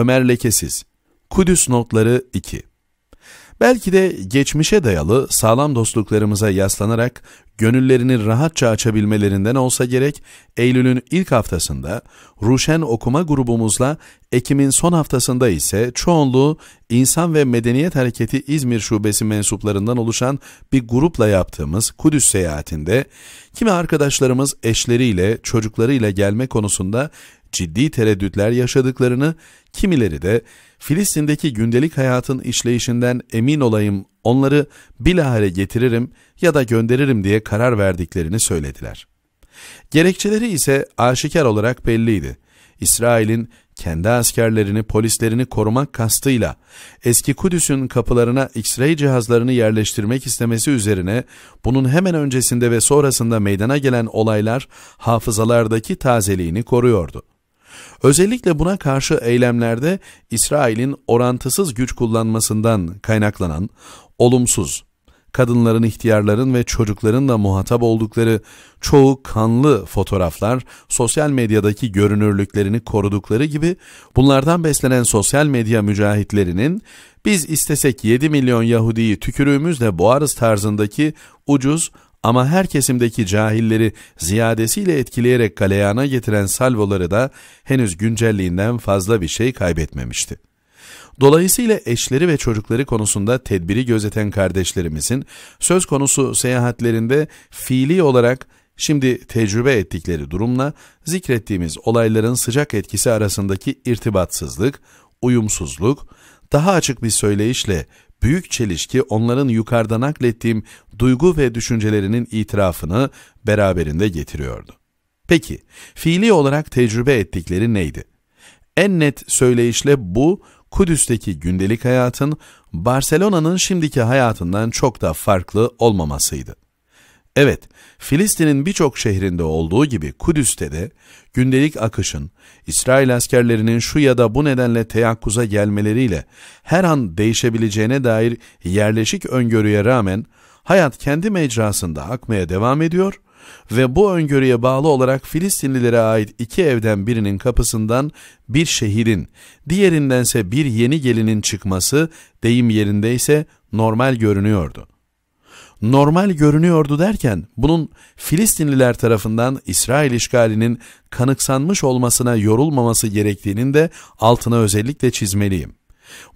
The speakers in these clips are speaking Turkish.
Ömer Lekesiz Kudüs Notları 2 Belki de geçmişe dayalı sağlam dostluklarımıza yaslanarak gönüllerini rahatça açabilmelerinden olsa gerek Eylül'ün ilk haftasında Ruşen okuma grubumuzla Ekim'in son haftasında ise çoğunluğu İnsan ve Medeniyet Hareketi İzmir Şubesi mensuplarından oluşan bir grupla yaptığımız Kudüs seyahatinde kimi arkadaşlarımız eşleriyle çocuklarıyla gelme konusunda ciddi tereddütler yaşadıklarını, kimileri de Filistin'deki gündelik hayatın işleyişinden emin olayım onları bilahare getiririm ya da gönderirim diye karar verdiklerini söylediler. Gerekçeleri ise aşikar olarak belliydi. İsrail'in kendi askerlerini, polislerini korumak kastıyla eski Kudüs'ün kapılarına X-ray cihazlarını yerleştirmek istemesi üzerine bunun hemen öncesinde ve sonrasında meydana gelen olaylar hafızalardaki tazeliğini koruyordu. Özellikle buna karşı eylemlerde İsrail'in orantısız güç kullanmasından kaynaklanan olumsuz, kadınların, ihtiyarların ve çocukların da muhatap oldukları çoğu kanlı fotoğraflar sosyal medyadaki görünürlüklerini korudukları gibi bunlardan beslenen sosyal medya mücahitlerinin biz istesek 7 milyon Yahudi'yi tükürüğümüzle boğarız tarzındaki ucuz ama her kesimdeki cahilleri ziyadesiyle etkileyerek kaleyana getiren salvoları da henüz güncelliğinden fazla bir şey kaybetmemişti. Dolayısıyla eşleri ve çocukları konusunda tedbiri gözeten kardeşlerimizin söz konusu seyahatlerinde fiili olarak şimdi tecrübe ettikleri durumla zikrettiğimiz olayların sıcak etkisi arasındaki irtibatsızlık, uyumsuzluk, daha açık bir söyleyişle büyük çelişki onların yukarıda naklettiğim duygu ve düşüncelerinin itirafını beraberinde getiriyordu. Peki, fiili olarak tecrübe ettikleri neydi? En net söyleyişle bu, Kudüs'teki gündelik hayatın Barcelona'nın şimdiki hayatından çok da farklı olmamasıydı. Evet, Filistin'in birçok şehrinde olduğu gibi Kudüs'te de gündelik akışın, İsrail askerlerinin şu ya da bu nedenle teyakkuza gelmeleriyle her an değişebileceğine dair yerleşik öngörüye rağmen hayat kendi mecrasında akmaya devam ediyor ve bu öngörüye bağlı olarak Filistinlilere ait iki evden birinin kapısından bir şehidin, diğerindense bir yeni gelinin çıkması deyim yerindeyse normal görünüyordu normal görünüyordu derken bunun Filistinliler tarafından İsrail işgalinin kanıksanmış olmasına yorulmaması gerektiğinin de altına özellikle çizmeliyim.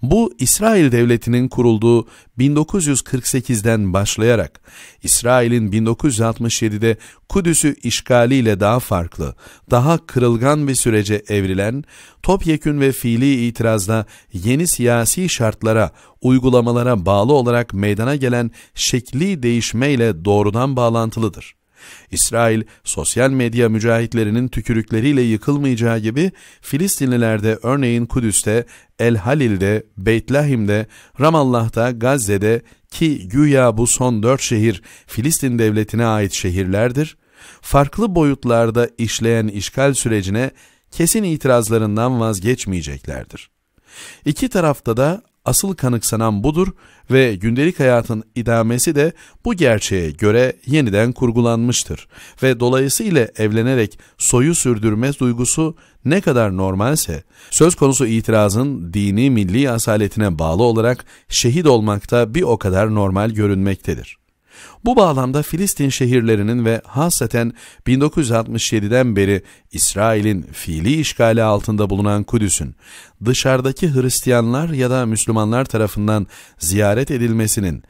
Bu İsrail Devleti'nin kurulduğu 1948'den başlayarak İsrail'in 1967'de Kudüs'ü işgaliyle daha farklı, daha kırılgan bir sürece evrilen, topyekün ve fiili itirazla yeni siyasi şartlara, uygulamalara bağlı olarak meydana gelen şekli değişmeyle doğrudan bağlantılıdır. İsrail, sosyal medya mücahitlerinin tükürükleriyle yıkılmayacağı gibi Filistinlilerde örneğin Kudüs'te, El Halil'de, Beytlahim'de, Ramallah'ta, Gazze'de ki güya bu son dört şehir Filistin devletine ait şehirlerdir, farklı boyutlarda işleyen işgal sürecine kesin itirazlarından vazgeçmeyeceklerdir. İki tarafta da asıl kanıksanan budur ve gündelik hayatın idamesi de bu gerçeğe göre yeniden kurgulanmıştır ve dolayısıyla evlenerek soyu sürdürme duygusu ne kadar normalse söz konusu itirazın dini milli asaletine bağlı olarak şehit olmakta bir o kadar normal görünmektedir. Bu bağlamda Filistin şehirlerinin ve hasaten 1967'den beri İsrail'in fiili işgali altında bulunan Kudüs'ün dışarıdaki Hristiyanlar ya da Müslümanlar tarafından ziyaret edilmesinin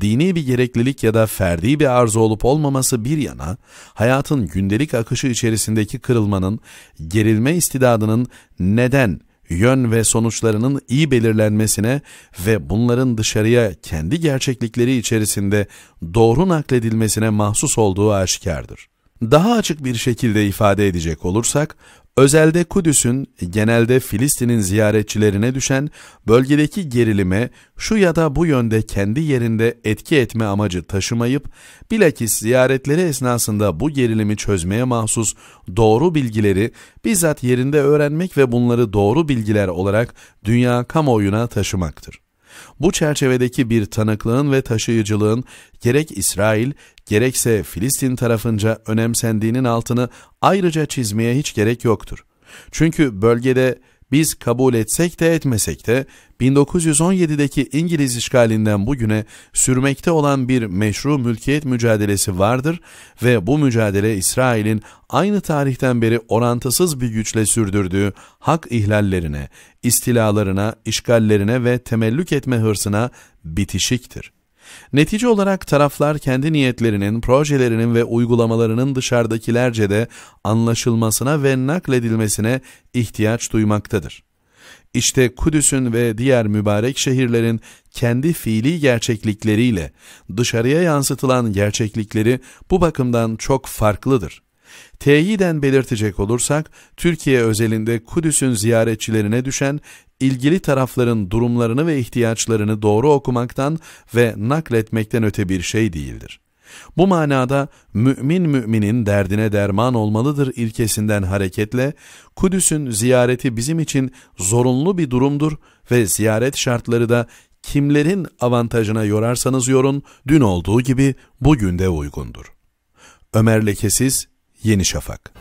dini bir gereklilik ya da ferdi bir arzu olup olmaması bir yana hayatın gündelik akışı içerisindeki kırılmanın gerilme istidadının neden yön ve sonuçlarının iyi belirlenmesine ve bunların dışarıya kendi gerçeklikleri içerisinde doğru nakledilmesine mahsus olduğu aşikardır. Daha açık bir şekilde ifade edecek olursak, özelde Kudüs'ün genelde Filistin'in ziyaretçilerine düşen bölgedeki gerilime şu ya da bu yönde kendi yerinde etki etme amacı taşımayıp, bilakis ziyaretleri esnasında bu gerilimi çözmeye mahsus doğru bilgileri bizzat yerinde öğrenmek ve bunları doğru bilgiler olarak dünya kamuoyuna taşımaktır. Bu çerçevedeki bir tanıklığın ve taşıyıcılığın gerek İsrail gerekse Filistin tarafınca önemsendiğinin altını ayrıca çizmeye hiç gerek yoktur. Çünkü bölgede biz kabul etsek de etmesek de 1917'deki İngiliz işgalinden bugüne sürmekte olan bir meşru mülkiyet mücadelesi vardır ve bu mücadele İsrail'in aynı tarihten beri orantısız bir güçle sürdürdüğü hak ihlallerine, istilalarına, işgallerine ve temellük etme hırsına bitişiktir. Netice olarak taraflar kendi niyetlerinin, projelerinin ve uygulamalarının dışarıdakilerce de anlaşılmasına ve nakledilmesine ihtiyaç duymaktadır. İşte Kudüs'ün ve diğer mübarek şehirlerin kendi fiili gerçeklikleriyle dışarıya yansıtılan gerçeklikleri bu bakımdan çok farklıdır. Teyiden belirtecek olursak, Türkiye özelinde Kudüs'ün ziyaretçilerine düşen ilgili tarafların durumlarını ve ihtiyaçlarını doğru okumaktan ve nakletmekten öte bir şey değildir. Bu manada mümin müminin derdine derman olmalıdır ilkesinden hareketle Kudüs'ün ziyareti bizim için zorunlu bir durumdur ve ziyaret şartları da kimlerin avantajına yorarsanız yorun dün olduğu gibi bugün de uygundur. Ömer lekesiz, Yeni Şafak.